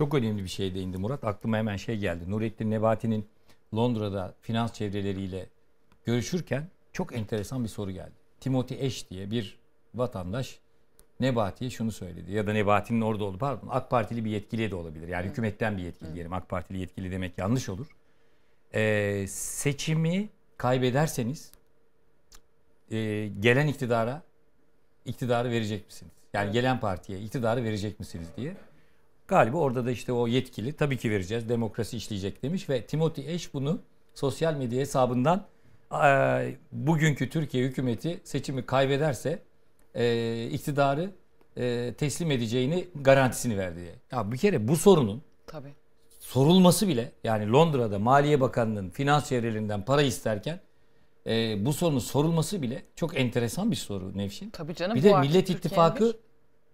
Çok önemli bir şey değindi Murat. Aklıma hemen şey geldi. Nurettin Nebati'nin Londra'da finans çevreleriyle görüşürken çok enteresan bir soru geldi. Timothy Eş diye bir vatandaş Nebati'ye şunu söyledi. Ya da Nebati'nin orada oldu. Pardon AK Partili bir yetkili de olabilir. Yani evet. hükümetten bir yetkili diyelim. AK Partili yetkili demek yanlış olur. Ee, seçimi kaybederseniz e, gelen iktidara iktidarı verecek misiniz? Yani gelen partiye iktidarı verecek misiniz diye. Galiba orada da işte o yetkili tabii ki vereceğiz demokrasi işleyecek demiş ve Timothy Eş bunu sosyal medya hesabından e, bugünkü Türkiye hükümeti seçimi kaybederse e, iktidarı e, teslim edeceğini garantisini verdi diye. Ya bir kere bu sorunun tabii. sorulması bile yani Londra'da Maliye Bakanlığı'nın finans çevrelerinden para isterken e, bu sorunun sorulması bile çok enteresan bir soru Nevşin. Tabii canım. Bir de Millet İttifakı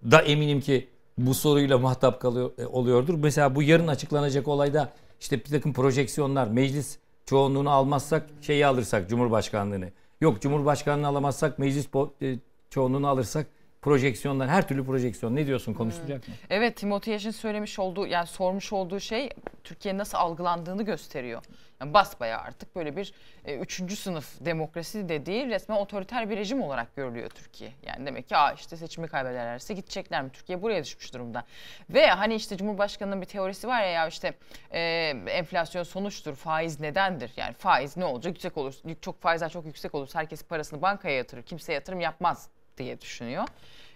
bir... da eminim ki bu soruyla muhatap kalıyor, e, oluyordur. Mesela bu yarın açıklanacak olayda işte bir takım projeksiyonlar, meclis çoğunluğunu almazsak şeyi alırsak Cumhurbaşkanlığını. Yok Cumhurbaşkanlığını alamazsak meclis e, çoğunluğunu alırsak Projeksiyonlar, her türlü projeksiyon. Ne diyorsun hmm. konuşulacak hmm. mı? Evet Timothy Yaş'ın söylemiş olduğu yani sormuş olduğu şey Türkiye nasıl algılandığını gösteriyor. Yani basbaya artık böyle bir e, üçüncü sınıf demokrasi değil, resmen otoriter bir rejim olarak görülüyor Türkiye. Yani demek ki Aa, işte seçimi kaybederlerse gidecekler mi? Türkiye buraya düşmüş durumda. Ve hani işte Cumhurbaşkanı'nın bir teorisi var ya, ya işte e, enflasyon sonuçtur, faiz nedendir? Yani faiz ne olacak? Yüksek olur, çok faizler çok yüksek olur, herkes parasını bankaya yatırır, kimse yatırım yapmaz diye düşünüyor.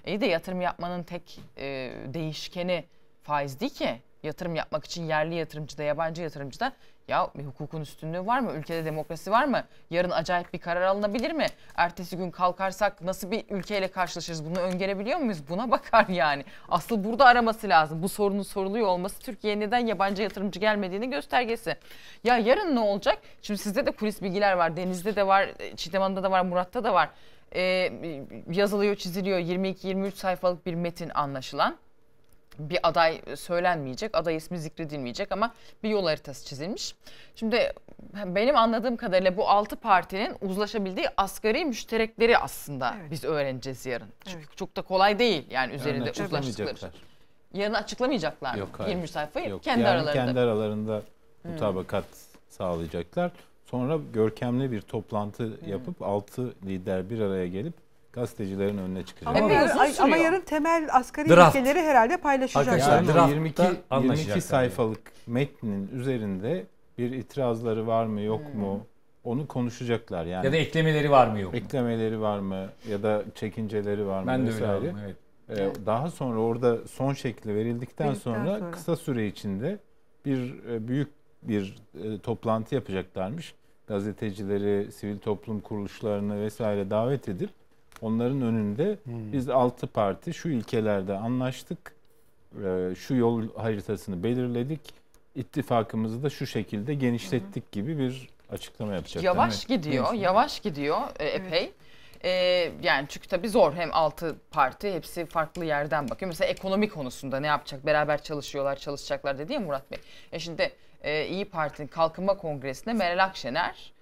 İyi de yatırım yapmanın tek e, değişkeni faiz değil ki. Yatırım yapmak için yerli yatırımcı da yabancı yatırımcı da ya bir hukukun üstünlüğü var mı? Ülkede demokrasi var mı? Yarın acayip bir karar alınabilir mi? Ertesi gün kalkarsak nasıl bir ülkeyle karşılaşırız? Bunu öngörebiliyor muyuz? Buna bakar yani. Asıl burada araması lazım. Bu sorunun soruluyor olması Türkiye'ye neden yabancı yatırımcı gelmediğini göstergesi. Ya yarın ne olacak? Şimdi sizde de kulis bilgiler var. Deniz'de de var, e, Çiğdem Hanım'da da var, Murat'ta da var e, yazılıyor, çiziliyor 22-23 sayfalık bir metin anlaşılan. Bir aday söylenmeyecek, aday ismi zikredilmeyecek ama bir yol haritası çizilmiş. Şimdi benim anladığım kadarıyla bu altı partinin uzlaşabildiği asgari müşterekleri aslında evet. biz öğreneceğiz yarın. Çünkü evet. çok da kolay değil yani üzerinde yani uzlaştıkları. Yarın açıklamayacaklar Yok, mı? sayfayı Yok. kendi yani aralarında. kendi aralarında hmm. mutabakat hmm. sağlayacaklar. Sonra görkemli bir toplantı hmm. yapıp altı lider bir araya gelip gazetecilerin önüne çıkacak. Ama, ama, yarın temel asgari draft. ilkeleri herhalde paylaşacaklar. yani 22, 22 sayfalık yani. metnin üzerinde bir itirazları var mı yok hmm. mu onu konuşacaklar yani. Ya da eklemeleri var mı yok mu? Eklemeleri var mı ya da çekinceleri var mı? Ben vesaire. de öyle aldım evet. Ee, daha sonra orada son şekli verildikten, verildikten sonra, sonra kısa süre içinde bir e, büyük bir e, toplantı yapacaklarmış gazetecileri, sivil toplum kuruluşlarını vesaire davet edip onların önünde hmm. biz altı parti şu ilkelerde anlaştık. Ee, şu yol haritasını belirledik. İttifakımızı da şu şekilde genişlettik gibi bir açıklama yapacak. Yavaş gidiyor, yavaş e, gidiyor epey. Evet. E, yani çünkü tabii zor hem altı parti hepsi farklı yerden bakıyor. Mesela ekonomi konusunda ne yapacak? Beraber çalışıyorlar, çalışacaklar dedi ya Murat Bey. E şimdi e, İyi Parti'nin Kalkınma Kongresi'nde Meral Akşener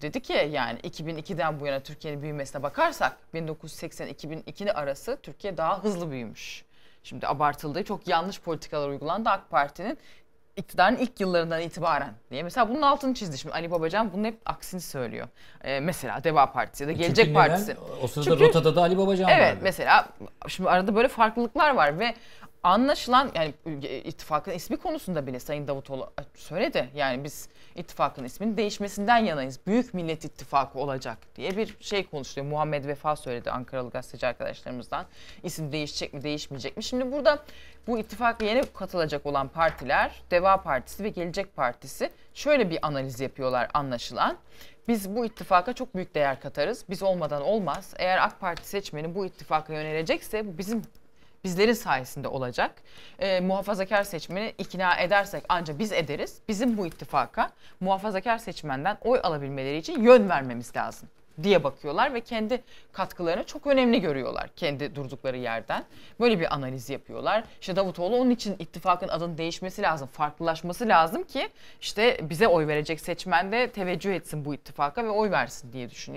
dedi ki yani 2002'den bu yana Türkiye'nin büyümesine bakarsak 1980-2002 arası Türkiye daha hızlı büyümüş. Şimdi abartıldığı çok yanlış politikalar uygulandı AK Parti'nin iktidarın ilk yıllarından itibaren diye. Mesela bunun altını çizdi şimdi Ali Babacan bunun hep aksini söylüyor. Ee, mesela Deva Partisi ya da e, Gelecek Çünkü neden? O sırada Çünkü, rotada da Ali Babacan evet, vardı. Evet mesela şimdi arada böyle farklılıklar var ve anlaşılan yani ittifakın ismi konusunda bile Sayın Davutoğlu e, söyledi. Yani biz ittifakın isminin değişmesinden yanayız. Büyük Millet İttifakı olacak diye bir şey konuşuyor Muhammed Vefa söyledi Ankaralı gazeteci arkadaşlarımızdan. İsim değişecek mi değişmeyecek mi? Şimdi burada bu ittifaka yeni katılacak olan partiler Deva Partisi ve Gelecek Partisi şöyle bir analiz yapıyorlar anlaşılan. Biz bu ittifaka çok büyük değer katarız. Biz olmadan olmaz. Eğer AK Parti seçmeni bu ittifaka yönelecekse bu bizim bizlerin sayesinde olacak. E, muhafazakar seçmeni ikna edersek ancak biz ederiz. Bizim bu ittifaka muhafazakar seçmenden oy alabilmeleri için yön vermemiz lazım diye bakıyorlar ve kendi katkılarını çok önemli görüyorlar kendi durdukları yerden. Böyle bir analiz yapıyorlar. İşte Davutoğlu onun için ittifakın adının değişmesi lazım, farklılaşması lazım ki işte bize oy verecek seçmen de teveccüh etsin bu ittifaka ve oy versin diye düşünüyor.